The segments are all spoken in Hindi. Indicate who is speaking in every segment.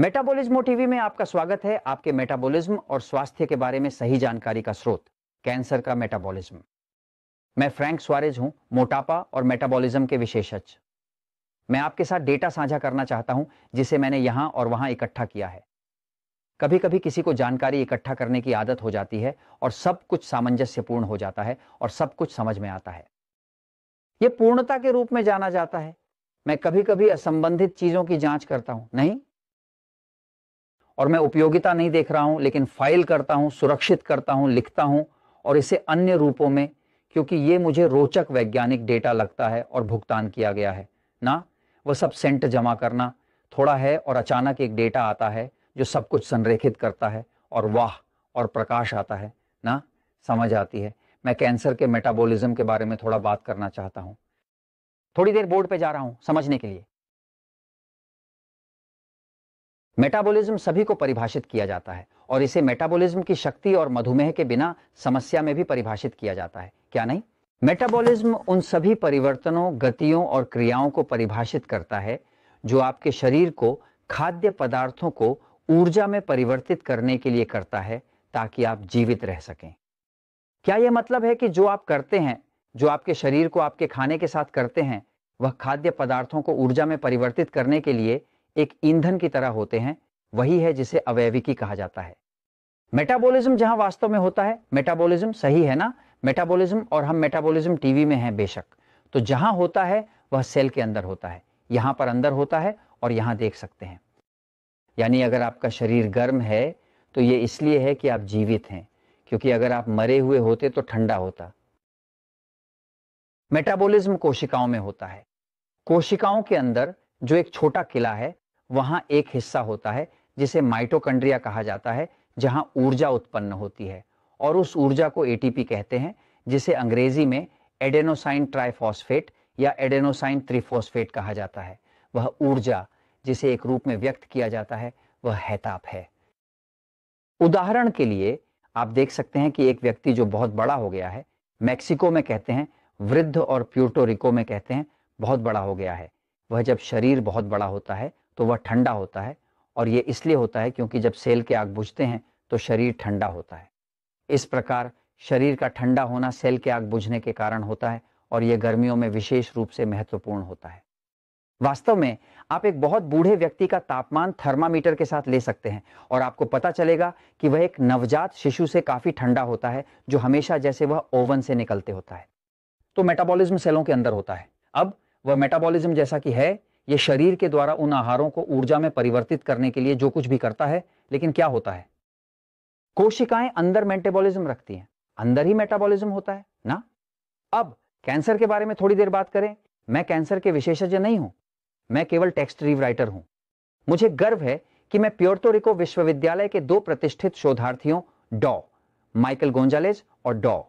Speaker 1: मेटाबॉलिज्म टीवी में आपका स्वागत है आपके मेटाबॉलिज्म और स्वास्थ्य के बारे में सही जानकारी का स्रोत कैंसर का मेटाबॉलिज्म मैं फ्रैंक स्वारेज हूं मोटापा और मेटाबॉलिज्म के विशेषज्ञ मैं आपके साथ डेटा साझा करना चाहता हूं जिसे मैंने यहां और वहां इकट्ठा किया है कभी कभी किसी को जानकारी इकट्ठा करने की आदत हो जाती है और सब कुछ सामंजस्यपूर्ण हो जाता है और सब कुछ समझ में आता है यह पूर्णता के रूप में जाना जाता है मैं कभी कभी असंबंधित चीजों की जांच करता हूं नहीं और मैं उपयोगिता नहीं देख रहा हूँ लेकिन फाइल करता हूँ सुरक्षित करता हूँ लिखता हूँ और इसे अन्य रूपों में क्योंकि ये मुझे रोचक वैज्ञानिक डेटा लगता है और भुगतान किया गया है ना वह सब सेंट जमा करना थोड़ा है और अचानक एक डेटा आता है जो सब कुछ संरेखित करता है और वाह और प्रकाश आता है ना समझ आती है मैं कैंसर के मेटाबॉलिज्म के बारे में थोड़ा बात करना चाहता हूँ थोड़ी देर बोर्ड पे जा रहा हूँ समझने के लिए मेटाबॉलिज्म सभी को परिभाषित किया जाता है और इसे मेटाबॉलिज्म की शक्ति और मधुमेह के बिना समस्या में भी परिभाषित किया जाता है क्या नहीं मेटाबॉलिज्म उन सभी परिवर्तनों गतियों और क्रियाओं को परिभाषित करता है जो आपके शरीर को खाद्य पदार्थों को ऊर्जा में परिवर्तित करने के लिए करता है ताकि आप जीवित रह सकें क्या यह मतलब है कि जो आप करते हैं जो आपके शरीर को आपके खाने के साथ करते हैं वह खाद्य पदार्थों को ऊर्जा में परिवर्तित करने के लिए एक ईंधन की तरह होते हैं वही है जिसे अवैविकी कहा जाता है मेटाबॉलिज्म जहां वास्तव में होता है मेटाबॉलिज्म सही है ना मेटाबॉलिज्म और हम मेटाबॉलिज्म टीवी में हैं बेशक तो जहां होता है वह सेल के अंदर होता है यहां पर अंदर होता है और यहां देख सकते हैं यानी अगर आपका शरीर गर्म है तो ये इसलिए है कि आप जीवित हैं क्योंकि अगर आप मरे हुए होते तो ठंडा होता मेटाबॉलिज्म कोशिकाओं में होता है कोशिकाओं के अंदर जो एक छोटा किला है वहाँ एक हिस्सा होता है जिसे माइटोकंड्रिया कहा जाता है जहाँ ऊर्जा उत्पन्न होती है और उस ऊर्जा को एटीपी कहते हैं जिसे अंग्रेजी में एडेनोसाइन ट्राइफॉस्फेट या एडेनोसाइन त्रिफॉस्फेट कहा जाता है वह ऊर्जा जिसे एक रूप में व्यक्त किया जाता है वह हैताप है उदाहरण के लिए आप देख सकते हैं कि एक व्यक्ति जो बहुत बड़ा हो गया है मैक्सिको में कहते हैं वृद्ध और प्यूटोरिको में कहते हैं बहुत बड़ा हो गया है वह जब शरीर बहुत बड़ा होता है तो वह ठंडा होता है और ये इसलिए होता है क्योंकि जब सेल के आग बुझते हैं तो शरीर ठंडा होता है इस प्रकार शरीर का ठंडा होना सेल के आग बुझने के कारण होता है और यह गर्मियों में विशेष रूप से महत्वपूर्ण होता है वास्तव में आप एक बहुत बूढ़े व्यक्ति का तापमान थर्मामीटर के साथ ले सकते हैं और आपको पता चलेगा कि वह एक नवजात शिशु से काफ़ी ठंडा होता है जो हमेशा जैसे वह ओवन से निकलते होता है तो मेटाबॉलिज्म सेलों के अंदर होता है अब वह मेटाबॉलिज्म जैसा कि है ये शरीर के द्वारा उन आहारों को ऊर्जा में परिवर्तित करने के लिए जो कुछ भी करता है लेकिन क्या होता है कोशिकाएं अंदर मेटाबॉलिज्म रखती हैं अंदर ही मेटाबॉलिज्म होता है ना अब कैंसर के बारे में थोड़ी देर बात करें मैं कैंसर के विशेषज्ञ नहीं हूं मैं केवल टेक्स्ट रीव राइटर हूं मुझे गर्व है कि मैं प्योर्टोरिको विश्वविद्यालय के दो प्रतिष्ठित शोधार्थियों डॉ माइकल गोंजालेज और डॉ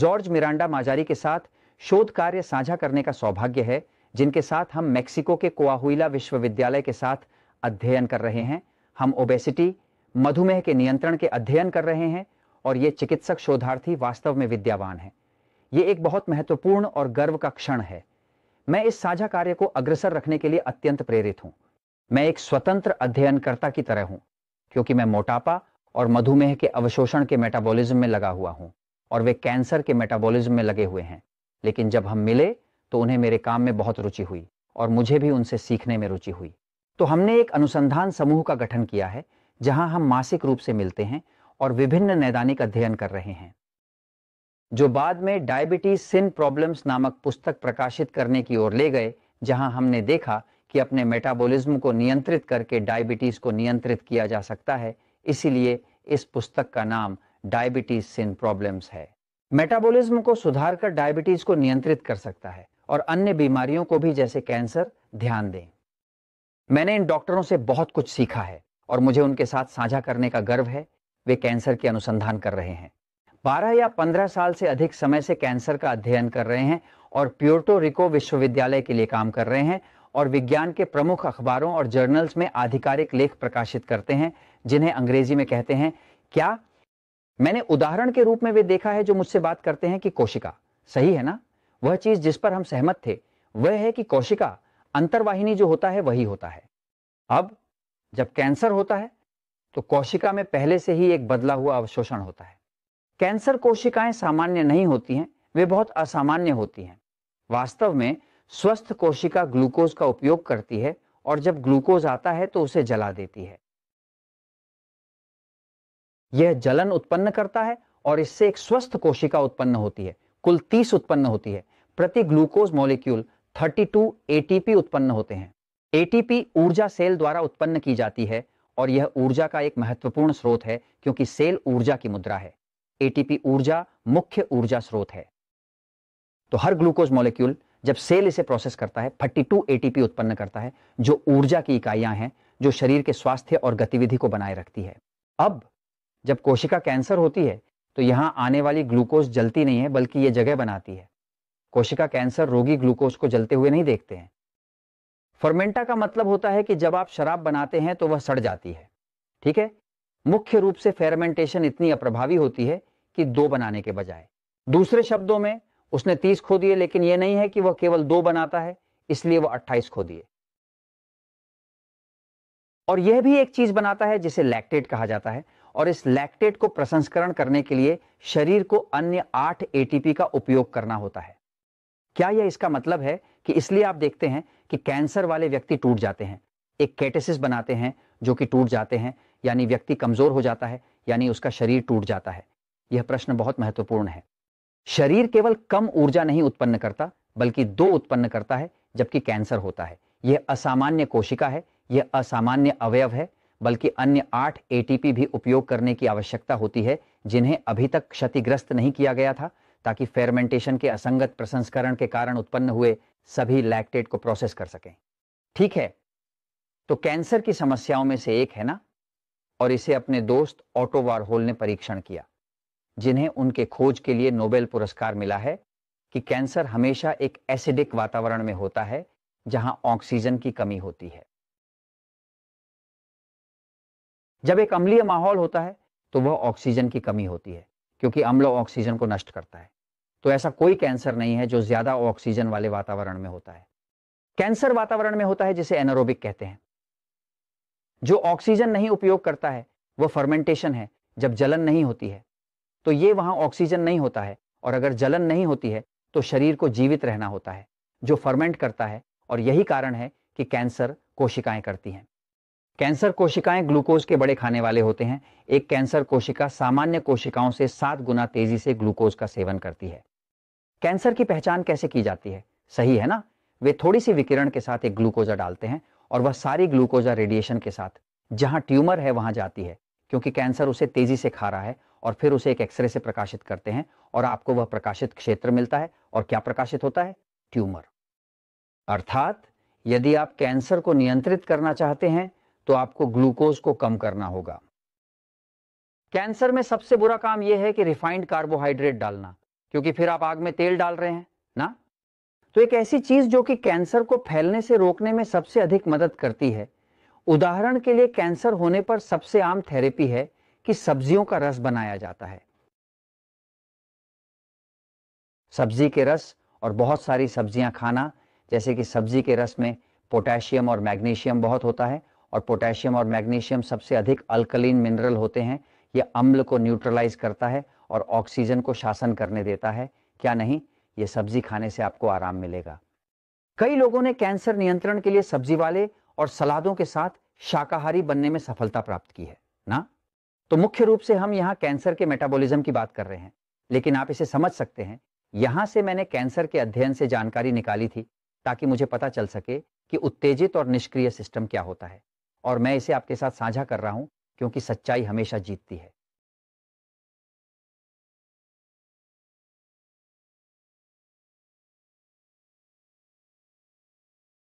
Speaker 1: जॉर्ज मिरांडा माजारी के साथ शोध कार्य साझा करने का सौभाग्य है जिनके साथ हम मेक्सिको के कोआहुइला विश्वविद्यालय के साथ अध्ययन कर रहे हैं हम ओबेसिटी मधुमेह के नियंत्रण के अध्ययन कर रहे हैं और ये चिकित्सक शोधार्थी वास्तव में विद्यावान है ये एक बहुत महत्वपूर्ण और गर्व का क्षण है मैं इस साझा कार्य को अग्रसर रखने के लिए अत्यंत प्रेरित हूं मैं एक स्वतंत्र अध्ययनकर्ता की तरह हूं क्योंकि मैं मोटापा और मधुमेह के अवशोषण के मेटाबॉलिज्म में लगा हुआ हूँ और वे कैंसर के मेटाबॉलिज्म में लगे हुए हैं लेकिन जब हम मिले तो उन्हें मेरे काम में बहुत रुचि हुई और मुझे भी उनसे सीखने में रुचि हुई तो हमने एक अनुसंधान समूह का गठन किया है जहां हम मासिक रूप से मिलते हैं और विभिन्न नैदानिक अध्ययन कर रहे हैं जो बाद में डायबिटीज सिन प्रॉब्लम्स नामक पुस्तक प्रकाशित करने की ओर ले गए जहां हमने देखा कि अपने मेटाबॉलिज्म को नियंत्रित करके डायबिटीज को नियंत्रित किया जा सकता है इसीलिए इस पुस्तक का नाम डायबिटीज सिन प्रॉब्लम्स है मेटाबॉलिज्म को सुधार कर डायबिटीज को नियंत्रित कर सकता है और अन्य बीमारियों को भी जैसे कैंसर ध्यान दें मैंने इन डॉक्टरों से बहुत कुछ सीखा है और मुझे उनके साथ साझा करने का गर्व है वे कैंसर के अनुसंधान कर रहे हैं 12 या 15 साल से अधिक समय से कैंसर का अध्ययन कर रहे हैं और प्योर्टो रिको विश्वविद्यालय के लिए काम कर रहे हैं और विज्ञान के प्रमुख अखबारों और जर्नल्स में आधिकारिक लेख प्रकाशित करते हैं जिन्हें अंग्रेजी में कहते हैं क्या मैंने उदाहरण के रूप में वे देखा है जो मुझसे बात करते हैं कि कोशिका सही है ना वह चीज जिस पर हम सहमत थे वह है कि कोशिका अंतरवाहिनी जो होता है वही होता है अब जब कैंसर होता है तो कोशिका में पहले से ही एक बदला हुआ अवशोषण होता है कैंसर कोशिकाएं सामान्य नहीं होती हैं वे बहुत असामान्य होती हैं वास्तव में स्वस्थ कोशिका ग्लूकोज का उपयोग करती है और जब ग्लूकोज आता है तो उसे जला देती है यह जलन उत्पन्न करता है और इससे एक स्वस्थ कोशिका उत्पन्न होती है कुल 30 उत्पन्न होती है प्रति ग्लूकोज मॉलिक्यूल 32 एटीपी उत्पन्न होते हैं एटीपी ऊर्जा सेल द्वारा उत्पन्न की जाती है और यह ऊर्जा का एक महत्वपूर्ण स्रोत है क्योंकि सेल ऊर्जा की मुद्रा है एटीपी ऊर्जा मुख्य ऊर्जा स्रोत है तो हर ग्लूकोज मॉलिक्यूल जब सेल इसे प्रोसेस करता है 32 एटीपी उत्पन्न करता है जो ऊर्जा की इकाइयां हैं जो शरीर के स्वास्थ्य और गतिविधि को बनाए रखती है अब जब कोशिका कैंसर होती है तो यहाँ आने वाली ग्लूकोज जलती नहीं है बल्कि ये जगह बनाती है कोशिका कैंसर रोगी ग्लूकोज को जलते हुए नहीं देखते हैं फर्मेंटा का मतलब होता है कि जब आप शराब बनाते हैं तो वह सड़ जाती है ठीक है मुख्य रूप से फेरमेंटेशन इतनी अप्रभावी होती है कि दो बनाने के बजाय दूसरे शब्दों में उसने तीस खो दिए लेकिन यह नहीं है कि वह केवल दो बनाता है इसलिए वह अट्ठाईस खो दिए और यह भी एक चीज बनाता है जिसे लैक्टेट कहा जाता है और इस लैक्टेट को प्रसंस्करण करने के लिए शरीर को अन्य आठ एटीपी का उपयोग करना होता है क्या यह इसका मतलब है कि इसलिए आप देखते हैं कि कैंसर वाले व्यक्ति टूट जाते हैं एक कैटेसिस बनाते हैं जो कि टूट जाते हैं यानी व्यक्ति कमजोर हो जाता है यानी उसका शरीर टूट जाता है यह प्रश्न बहुत महत्वपूर्ण है शरीर केवल कम ऊर्जा नहीं उत्पन्न करता बल्कि दो उत्पन्न करता है जबकि कैंसर होता है यह असामान्य कोशिका है यह असामान्य अवयव है बल्कि अन्य आठ एटीपी भी उपयोग करने की आवश्यकता होती है जिन्हें अभी तक क्षतिग्रस्त नहीं किया गया था ताकि फेरमेंटेशन के असंगत प्रसंस्करण के कारण उत्पन्न हुए सभी लैक्टेट को प्रोसेस कर सकें ठीक है तो कैंसर की समस्याओं में से एक है ना और इसे अपने दोस्त ऑटो वारहोल ने परीक्षण किया जिन्हें उनके खोज के लिए नोबेल पुरस्कार मिला है कि कैंसर हमेशा एक एसिडिक वातावरण में होता है जहां ऑक्सीजन की कमी होती है जब एक अम्लीय माहौल होता है तो वह ऑक्सीजन की कमी होती है क्योंकि अम्ल ऑक्सीजन को नष्ट करता है तो ऐसा कोई कैंसर नहीं है जो ज्यादा ऑक्सीजन वाले वातावरण में होता है कैंसर वातावरण में होता है जिसे एनारोबिक कहते हैं जो ऑक्सीजन नहीं उपयोग करता है वह फर्मेंटेशन है जब जलन नहीं होती है तो ये वहां ऑक्सीजन नहीं होता है और अगर जलन नहीं होती है तो शरीर को जीवित रहना होता है जो फर्मेंट करता है और यही कारण है कि कैंसर कोशिकाएं करती हैं कैंसर कोशिकाएं ग्लूकोज के बड़े खाने वाले होते हैं एक कैंसर कोशिका सामान्य कोशिकाओं से सात गुना तेजी से ग्लूकोज का सेवन करती है कैंसर की पहचान कैसे की जाती है सही है ना वे थोड़ी सी विकिरण के साथ एक ग्लूकोजा डालते हैं और वह सारी ग्लूकोजा रेडिएशन के साथ जहां ट्यूमर है वहां जाती है क्योंकि कैंसर उसे तेजी से खा रहा है और फिर उसे एक एक्सरे से प्रकाशित करते हैं और आपको वह प्रकाशित क्षेत्र मिलता है और क्या प्रकाशित होता है ट्यूमर अर्थात यदि आप कैंसर को नियंत्रित करना चाहते हैं तो आपको ग्लूकोज को कम करना होगा कैंसर में सबसे बुरा काम यह है कि रिफाइंड कार्बोहाइड्रेट डालना क्योंकि फिर आप आग में तेल डाल रहे हैं ना तो एक ऐसी चीज जो कि कैंसर को फैलने से रोकने में सबसे अधिक मदद करती है उदाहरण के लिए कैंसर होने पर सबसे आम थेरेपी है कि सब्जियों का रस बनाया जाता है सब्जी के रस और बहुत सारी सब्जियां खाना जैसे कि सब्जी के रस में पोटेशियम और मैग्नीशियम बहुत होता है और पोटेशियम और मैग्नीशियम सबसे अधिक अल्कलीन मिनरल होते हैं ये अम्ल को न्यूट्रलाइज करता है और ऑक्सीजन को शासन करने देता है क्या नहीं ये सब्जी खाने से आपको आराम मिलेगा कई लोगों ने कैंसर नियंत्रण के लिए सब्जी वाले और सलादों के साथ शाकाहारी बनने में सफलता प्राप्त की है ना तो मुख्य रूप से हम यहाँ कैंसर के मेटाबॉलिज्म की बात कर रहे हैं लेकिन आप इसे समझ सकते हैं यहां से मैंने कैंसर के अध्ययन से जानकारी निकाली थी ताकि मुझे पता चल सके कि उत्तेजित और निष्क्रिय सिस्टम क्या होता है और मैं इसे आपके साथ साझा कर रहा हूं क्योंकि सच्चाई हमेशा जीतती है